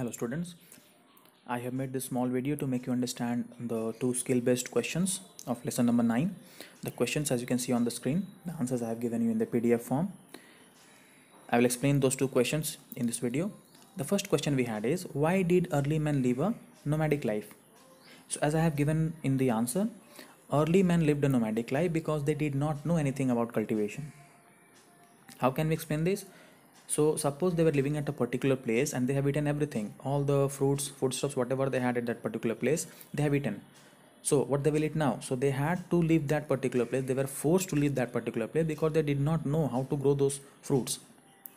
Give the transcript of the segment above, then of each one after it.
hello students i have made this small video to make you understand the two skill based questions of lesson number 9 the questions as you can see on the screen the answers i have given you in the pdf form i will explain those two questions in this video the first question we had is why did early men live a nomadic life so as i have given in the answer early men lived a nomadic life because they did not know anything about cultivation how can we explain this so suppose they were living at a particular place and they have eaten everything, all the fruits, foodstuffs, whatever they had at that particular place, they have eaten. So what they will eat now? So they had to leave that particular place. They were forced to leave that particular place because they did not know how to grow those fruits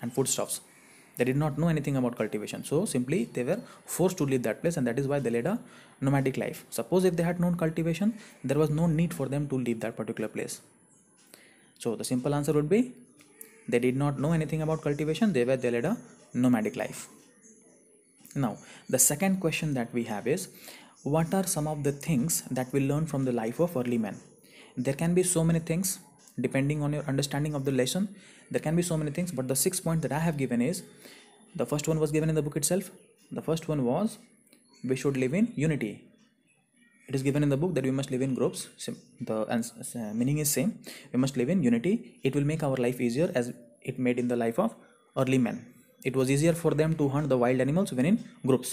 and foodstuffs. They did not know anything about cultivation. So simply they were forced to leave that place and that is why they led a nomadic life. Suppose if they had known cultivation, there was no need for them to leave that particular place. So the simple answer would be they did not know anything about cultivation, they were they led a nomadic life. Now, the second question that we have is what are some of the things that we learn from the life of early men? There can be so many things depending on your understanding of the lesson. There can be so many things, but the six point that I have given is the first one was given in the book itself. The first one was we should live in unity it is given in the book that we must live in groups the uh, meaning is same we must live in unity it will make our life easier as it made in the life of early men. it was easier for them to hunt the wild animals when in groups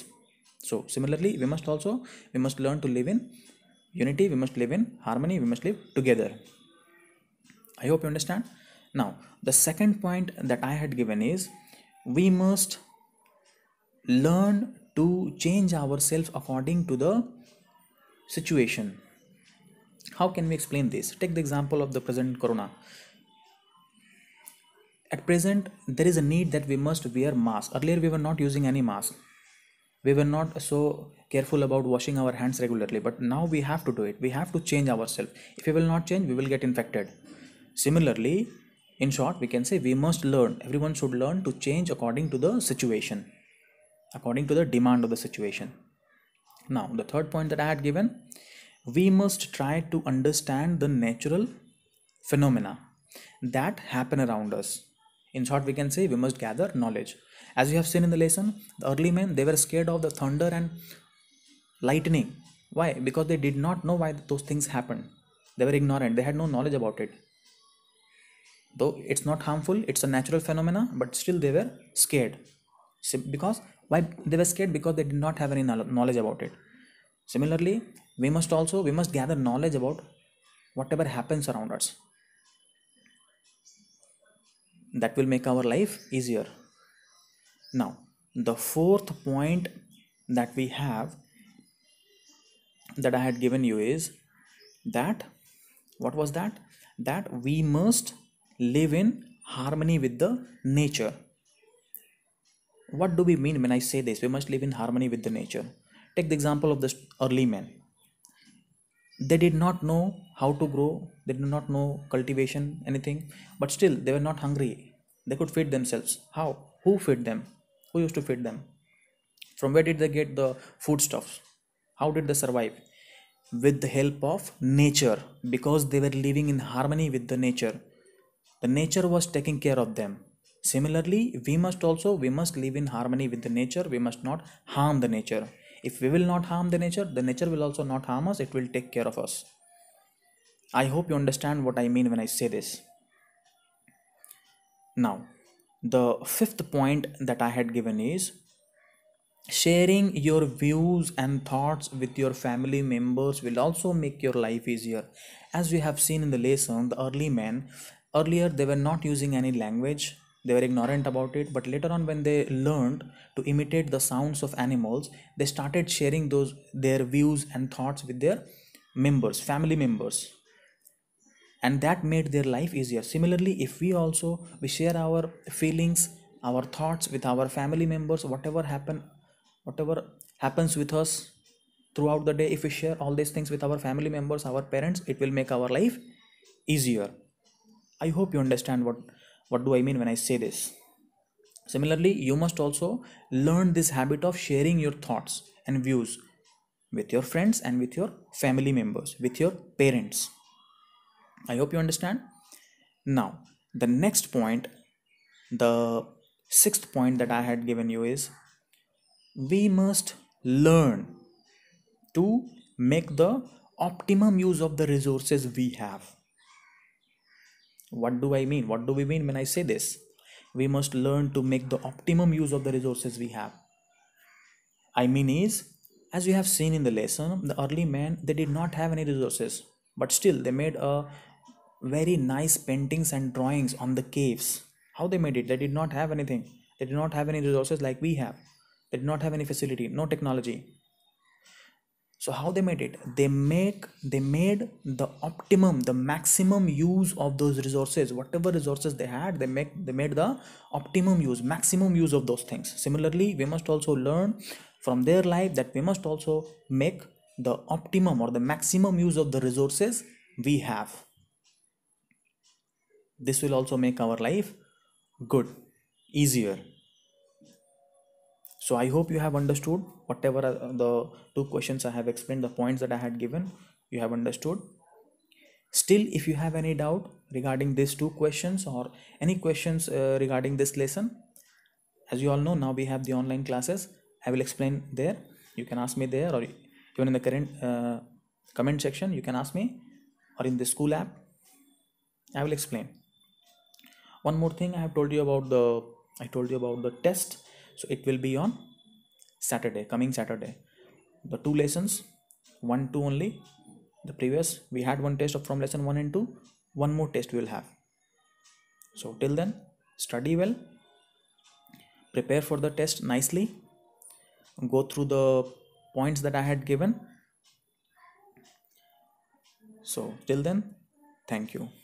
so similarly we must also we must learn to live in unity we must live in harmony we must live together i hope you understand now the second point that i had given is we must learn to change ourselves according to the situation how can we explain this take the example of the present corona at present there is a need that we must wear mask earlier we were not using any mask we were not so careful about washing our hands regularly but now we have to do it we have to change ourselves if we will not change we will get infected similarly in short we can say we must learn everyone should learn to change according to the situation according to the demand of the situation now the third point that i had given we must try to understand the natural phenomena that happen around us in short we can say we must gather knowledge as you have seen in the lesson the early men they were scared of the thunder and lightning why because they did not know why those things happened they were ignorant they had no knowledge about it though it's not harmful it's a natural phenomena but still they were scared so because why they were scared because they did not have any knowledge about it similarly we must also we must gather knowledge about whatever happens around us that will make our life easier now the fourth point that we have that i had given you is that what was that that we must live in harmony with the nature what do we mean when I say this? We must live in harmony with the nature. Take the example of the early men. They did not know how to grow, they did not know cultivation, anything, but still they were not hungry. They could feed themselves. How? Who fed them? Who used to feed them? From where did they get the foodstuffs? How did they survive? With the help of nature, because they were living in harmony with the nature. The nature was taking care of them Similarly, we must also, we must live in harmony with the nature. We must not harm the nature. If we will not harm the nature, the nature will also not harm us. It will take care of us. I hope you understand what I mean when I say this. Now, the fifth point that I had given is sharing your views and thoughts with your family members will also make your life easier. As we have seen in the lesson, the early men earlier they were not using any language they were ignorant about it but later on when they learned to imitate the sounds of animals they started sharing those their views and thoughts with their members family members and that made their life easier similarly if we also we share our feelings our thoughts with our family members whatever happen whatever happens with us throughout the day if we share all these things with our family members our parents it will make our life easier i hope you understand what what do i mean when i say this similarly you must also learn this habit of sharing your thoughts and views with your friends and with your family members with your parents i hope you understand now the next point the sixth point that i had given you is we must learn to make the optimum use of the resources we have what do I mean? What do we mean when I say this? We must learn to make the optimum use of the resources we have. I mean, is as we have seen in the lesson, the early man they did not have any resources, but still they made a very nice paintings and drawings on the caves. How they made it? They did not have anything. They did not have any resources like we have. They did not have any facility, no technology so how they made it they make they made the optimum the maximum use of those resources whatever resources they had they make they made the optimum use maximum use of those things similarly we must also learn from their life that we must also make the optimum or the maximum use of the resources we have this will also make our life good easier so i hope you have understood whatever the two questions i have explained the points that i had given you have understood still if you have any doubt regarding these two questions or any questions uh, regarding this lesson as you all know now we have the online classes i will explain there you can ask me there or even in the current uh, comment section you can ask me or in the school app i will explain one more thing i have told you about the i told you about the test so it will be on saturday coming saturday the two lessons one two only the previous we had one test from lesson 1 and 2 one more test we will have so till then study well prepare for the test nicely go through the points that i had given so till then thank you